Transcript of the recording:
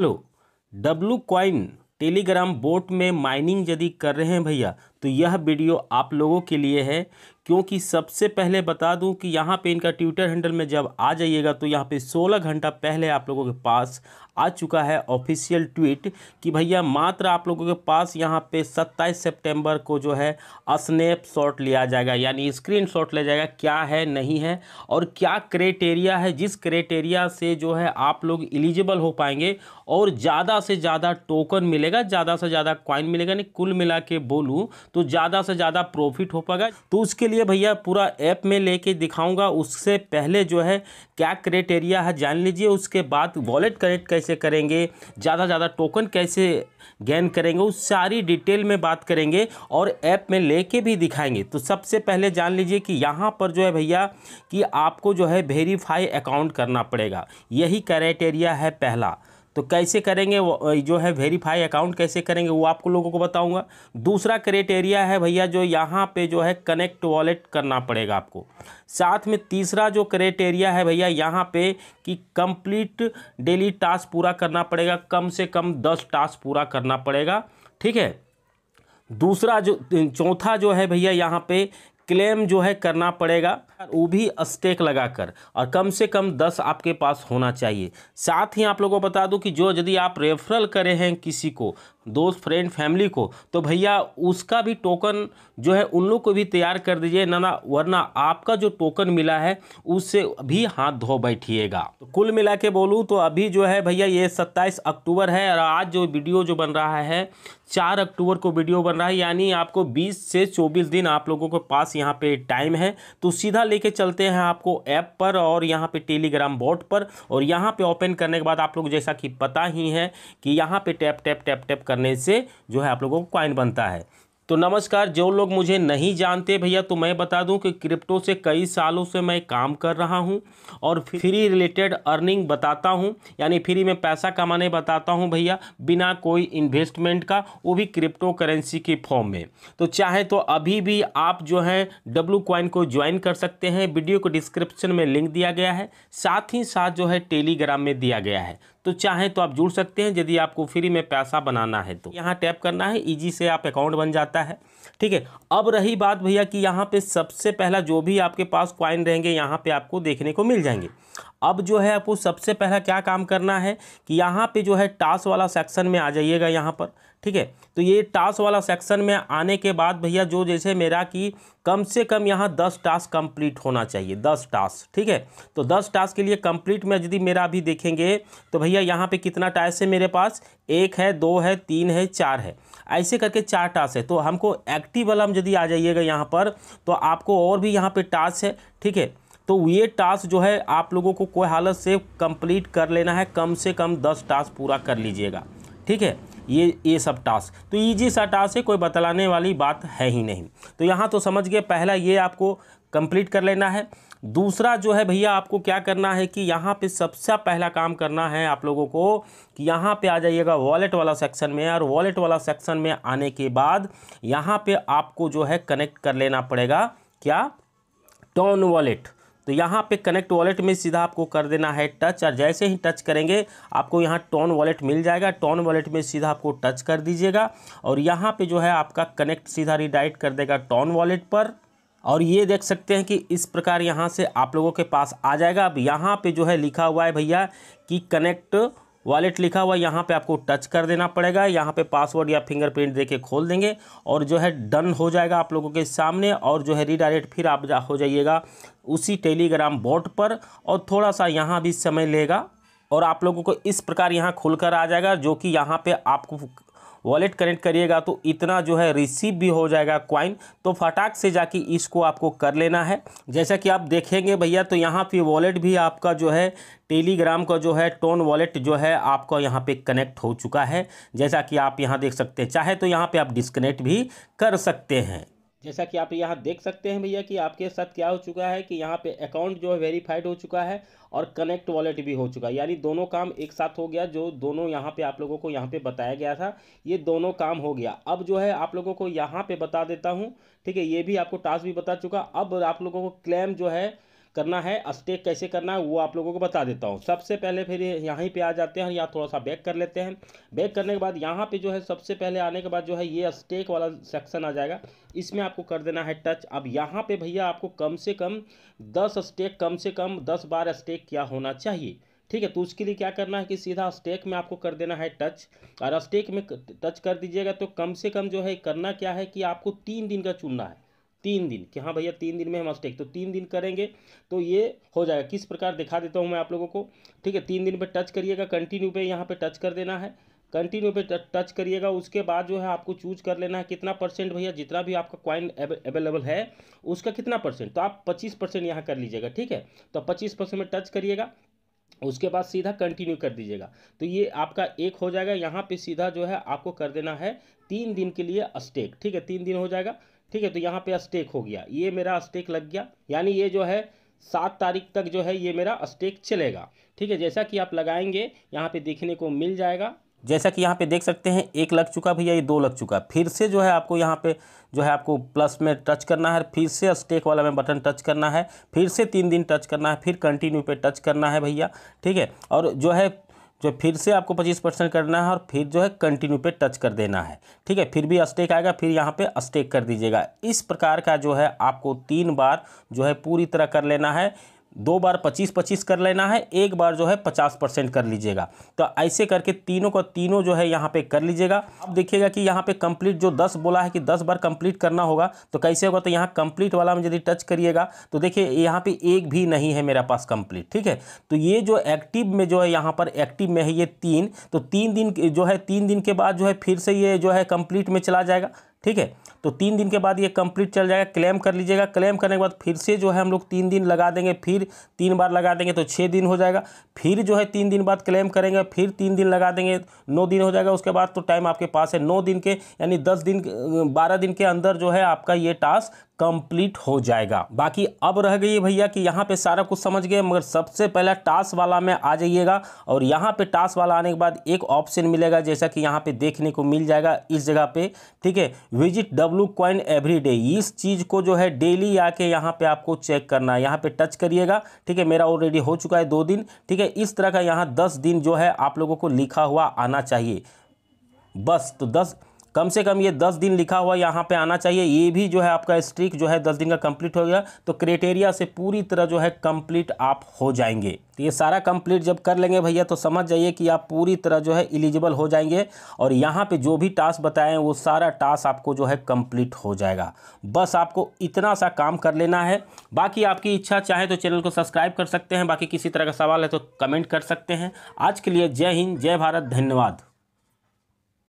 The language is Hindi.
hello W coin telegram bot में माइनिंग यदि कर रहे हैं भैया तो यह वीडियो आप लोगों के लिए है क्योंकि सबसे पहले बता दूं कि यहाँ पे इनका ट्विटर हैंडल में जब आ जाइएगा तो यहाँ पे 16 घंटा पहले आप लोगों के पास आ चुका है ऑफिशियल ट्वीट कि भैया मात्र आप लोगों के पास यहाँ पे 27 सितंबर को जो है स्नैपशॉट लिया जाएगा यानी स्क्रीनशॉट लिया जाएगा क्या है नहीं है और क्या क्राइटेरिया है जिस क्राइटेरिया से जो है आप लोग एलिजिबल हो पाएंगे और ज़्यादा से ज़्यादा टोकन मिलेगा ज़्यादा से ज़्यादा कॉइन मिलेगा यानी कुल मिला के बोलूँ तो ज़्यादा से ज़्यादा प्रॉफिट हो पाएगा तो उसके लिए भैया पूरा ऐप में लेके दिखाऊंगा उससे पहले जो है क्या क्राइटेरिया है जान लीजिए उसके बाद वॉलेट कनेक्ट कैसे कैसे करेंगे ज़्यादा से ज़्यादा टोकन कैसे गेन करेंगे उस सारी डिटेल में बात करेंगे और ऐप में लेके भी दिखाएंगे तो सबसे पहले जान लीजिए कि यहाँ पर जो है भैया कि आपको जो है वेरीफाई अकाउंट करना पड़ेगा यही क्राइटेरिया है पहला तो कैसे करेंगे जो है वेरीफाई अकाउंट कैसे करेंगे वो आपको लोगों को बताऊंगा दूसरा क्रेटेरिया है भैया जो यहाँ पे जो है कनेक्ट वॉलेट करना पड़ेगा आपको साथ में तीसरा जो क्रेटेरिया है भैया यहाँ पे कि कंप्लीट डेली टास्क पूरा करना पड़ेगा कम से कम दस टास्क पूरा करना पड़ेगा ठीक है दूसरा जो चौथा जो है भैया यहाँ पे क्लेम जो है करना पड़ेगा वो भी स्टेक लगाकर और कम से कम दस आपके पास होना चाहिए साथ ही आप लोगों को बता दूं कि जो यदि आप रेफरल करे हैं किसी को दोस्त फ्रेंड फैमिली को तो भैया उसका भी टोकन जो है उन लोग को भी तैयार कर दीजिए ना वरना आपका जो टोकन मिला है उससे भी हाथ धो बैठिएगा तो कुल मिला के बोलूँ तो अभी जो है भैया ये सत्ताईस अक्टूबर है और आज जो वीडियो जो बन रहा है चार अक्टूबर को वीडियो बन रहा है यानी आपको 20 से 24 दिन आप लोगों के पास यहाँ पे टाइम है तो सीधा लेके चलते हैं आपको ऐप पर और यहाँ पे टेलीग्राम बोर्ड पर और यहाँ पे ओपन करने के बाद आप लोग जैसा कि पता ही है कि यहाँ पे टैप टैप टैप टैप कर करने से जो है आप लोगों को कॉइन बनता है तो नमस्कार जो लोग मुझे नहीं जानते भैया तो मैं बता दूं कि क्रिप्टो से कई सालों से मैं काम कर रहा हूं और फ्री रिलेटेड अर्निंग बताता हूं यानी फ्री में पैसा कमाने बताता हूं भैया बिना कोई इन्वेस्टमेंट का वो भी क्रिप्टो करेंसी के फॉर्म में तो चाहे तो अभी भी आप जो है डब्लू क्वाइन को ज्वाइन कर सकते हैं वीडियो को डिस्क्रिप्शन में लिंक दिया गया है साथ ही साथ जो है टेलीग्राम में दिया गया है तो चाहें तो आप जुड़ सकते हैं यदि आपको फ्री में पैसा बनाना है तो यहाँ टैप करना है इजी से आप अकाउंट बन जाता है ठीक है अब रही बात भैया कि यहाँ पे सबसे पहला जो भी आपके पास क्वाइन रहेंगे यहाँ पे आपको देखने को मिल जाएंगे अब जो है आपको सबसे पहला क्या काम करना है कि यहाँ पे जो है टास वाला सेक्शन में आ जाइएगा यहाँ पर ठीक है तो ये टास्क वाला सेक्शन में आने के बाद भैया जो जैसे मेरा कि कम से कम यहाँ दस टास्क कंप्लीट होना चाहिए दस टास्क ठीक है तो दस टास्क के लिए कंप्लीट में यदि मेरा अभी देखेंगे तो भैया यहाँ पे कितना टास्क है मेरे पास एक है दो है तीन है चार है ऐसे करके चार टास्क है तो हमको एक्टिव वाला हम यदि आ जाइएगा यहाँ पर तो आपको और भी यहाँ पर टास्क है ठीक है तो ये टास्क जो है आप लोगों को कोई हालत से कंप्लीट कर लेना है कम से कम दस टास्क पूरा कर लीजिएगा ठीक है ये ये सब टास्क तो ईजी सा टास्क है कोई बतलाने वाली बात है ही नहीं तो यहाँ तो समझ गए पहला ये आपको कंप्लीट कर लेना है दूसरा जो है भैया आपको क्या करना है कि यहाँ पे सबसे पहला काम करना है आप लोगों को कि यहाँ पे आ जाइएगा वॉलेट वाला सेक्शन में और वॉलेट वाला सेक्शन में आने के बाद यहाँ पे आपको जो है कनेक्ट कर लेना पड़ेगा क्या टॉन वॉलेट तो यहाँ पे कनेक्ट वॉलेट में सीधा आपको कर देना है टच और जैसे ही टच करेंगे आपको यहाँ टोन वॉलेट मिल जाएगा टोन वॉलेट में सीधा आपको टच कर दीजिएगा और यहाँ पे जो है आपका कनेक्ट सीधा रिडाइट कर देगा टोन वॉलेट पर और ये देख सकते हैं कि इस प्रकार यहाँ से आप लोगों के पास आ जाएगा अब यहाँ पे जो है लिखा हुआ है भैया कि कनेक्ट वॉलेट लिखा हुआ यहाँ पे आपको टच कर देना पड़ेगा यहाँ पे पासवर्ड या फिंगरप्रिंट देके खोल देंगे और जो है डन हो जाएगा आप लोगों के सामने और जो है रिडायरेक्ट फिर आप हो जाइएगा उसी टेलीग्राम बोर्ड पर और थोड़ा सा यहाँ भी समय लेगा और आप लोगों को इस प्रकार यहाँ खुलकर आ जाएगा जो कि यहाँ पे आपको वॉलेट कनेक्ट करिएगा तो इतना जो है रिसीव भी हो जाएगा क्वाइन तो फटाक से जाके इसको आपको कर लेना है जैसा कि आप देखेंगे भैया तो यहाँ पे वॉलेट भी आपका जो है टेलीग्राम का जो है टोन वॉलेट जो है आपका यहाँ पे कनेक्ट हो चुका है जैसा कि आप यहाँ देख सकते हैं चाहे तो यहाँ पे आप डिस्कनेक्ट भी कर सकते हैं जैसा कि आप यहाँ देख सकते हैं भैया कि आपके साथ क्या हो चुका है कि यहाँ पे अकाउंट जो है वेरीफाइड हो चुका है और कनेक्ट वॉलेट भी हो चुका है यानी दोनों काम एक साथ हो गया जो दोनों यहाँ पे आप लोगों को यहाँ पे बताया गया था ये दोनों काम हो गया अब जो है आप लोगों को यहाँ पे बता देता हूँ ठीक है ये भी आपको टास्क भी बता चुका अब आप लोगों को क्लेम जो है करना है स्टेक कैसे करना है वो आप लोगों को बता देता हूँ सबसे पहले फिर यहीं पे आ जाते हैं यहाँ थोड़ा सा बैक कर लेते हैं बैक करने के बाद यहाँ पे जो है सबसे पहले आने के बाद जो है ये स्टेक वाला सेक्शन आ जाएगा इसमें आपको कर देना है टच अब यहाँ पे भैया आपको कम से कम दस स्टेक कम से कम दस बार स्टेक क्या होना चाहिए ठीक है तो उसके लिए क्या करना है कि सीधा स्टेक में आपको कर देना है टच और स्टेक में टच कर दीजिएगा तो कम से कम जो है करना क्या है कि आपको तीन दिन का चुनना है तीन दिन कि हाँ भैया तीन दिन में हम स्टेक तो तीन दिन करेंगे तो ये हो जाएगा किस प्रकार दिखा देता हूँ मैं आप लोगों को ठीक है तीन दिन पे टच करिएगा कंटिन्यू पे यहाँ पे टच कर देना है कंटिन्यू पे टच करिएगा उसके बाद जो है आपको चूज कर लेना है कितना परसेंट भैया जितना भी आपका क्वाइन अवेलेबल है उसका कितना परसेंट तो आप पच्चीस परसेंट यहाँ कर लीजिएगा ठीक है तो पच्चीस परसेंट में टच करिएगा उसके बाद सीधा कंटिन्यू कर दीजिएगा तो ये आपका एक हो जाएगा यहाँ पे सीधा जो है आपको कर देना है तीन दिन के लिए स्टेक ठीक है तीन दिन हो जाएगा ठीक है तो यहाँ पे स्टेक हो गया ये मेरा स्टेक लग गया यानी ये जो है सात तारीख तक जो है ये मेरा स्टेक चलेगा ठीक है जैसा कि आप लगाएंगे यहाँ पे देखने को मिल जाएगा जैसा कि यहाँ पे देख सकते हैं एक लग चुका भैया ये दो लग चुका फिर से जो है आपको यहाँ पे जो है आपको प्लस में टच करना है फिर से स्टेक वाला में बटन टच करना है फिर से तीन दिन टच करना है फिर कंटिन्यू पे टच करना है भैया ठीक है और जो है जो फिर से आपको 25 परसेंट करना है और फिर जो है कंटिन्यू पे टच कर देना है ठीक है फिर भी अस्टेक आएगा फिर यहाँ पे अस्टेक कर दीजिएगा इस प्रकार का जो है आपको तीन बार जो है पूरी तरह कर लेना है दो बार पच्चीस पच्चीस कर लेना है एक बार जो है पचास परसेंट कर लीजिएगा तो ऐसे करके तीनों का तीनों जो है यहाँ पे कर लीजिएगा अब देखिएगा कि यहाँ पे कंप्लीट जो दस बोला है कि दस बार कंप्लीट करना होगा तो कैसे होगा तो यहाँ कंप्लीट वाला में यदि टच करिएगा तो देखिए यहाँ पे एक भी नहीं है मेरा पास कंप्लीट ठीक है तो ये जो एक्टिव में जो है यहाँ पर एक्टिव में है ये तीन तो तीन दिन जो है तीन दिन के बाद जो है फिर से ये जो है कंप्लीट में चला जाएगा ठीक है तो तीन दिन के बाद ये कंप्लीट चल जाएगा क्लेम कर लीजिएगा क्लेम करने के बाद फिर से जो है हम लोग तीन दिन लगा देंगे फिर तीन बार लगा देंगे तो छः दिन हो जाएगा फिर जो है तीन दिन बाद क्लेम करेंगे फिर तीन दिन लगा देंगे नौ दिन हो जाएगा उसके बाद तो टाइम आपके पास है नौ दिन के यानी दस दिन बारह दिन के अंदर जो है आपका ये टास्क कंप्लीट हो जाएगा बाकी अब रह गई भैया कि यहाँ पे सारा कुछ समझ गए मगर सबसे पहला टास्क वाला में आ जाइएगा और यहाँ पे टास्क वाला आने के बाद एक ऑप्शन मिलेगा जैसा कि यहाँ पे देखने को मिल जाएगा इस जगह पे ठीक है visit W coin every day इस चीज़ को जो है डेली आके यहाँ पे आपको चेक करना है यहाँ पर टच करिएगा ठीक है मेरा ऑलरेडी हो चुका है दो दिन ठीक है इस तरह का यहाँ दस दिन जो है आप लोगों को लिखा हुआ आना चाहिए बस तो दस कम से कम ये दस दिन लिखा हुआ यहाँ पे आना चाहिए ये भी जो है आपका स्ट्रिक जो है दस दिन का कंप्लीट हो गया तो क्राइटेरिया से पूरी तरह जो है कंप्लीट आप हो जाएंगे तो ये सारा कंप्लीट जब कर लेंगे भैया तो समझ जाइए कि आप पूरी तरह जो है एलिजिबल हो जाएंगे और यहाँ पे जो भी टास्क बताएं वो सारा टास्क आपको जो है कम्प्लीट हो जाएगा बस आपको इतना सा काम कर लेना है बाकी आपकी इच्छा चाहे तो चैनल को सब्सक्राइब कर सकते हैं बाकी किसी तरह का सवाल है तो कमेंट कर सकते हैं आज के लिए जय हिंद जय भारत धन्यवाद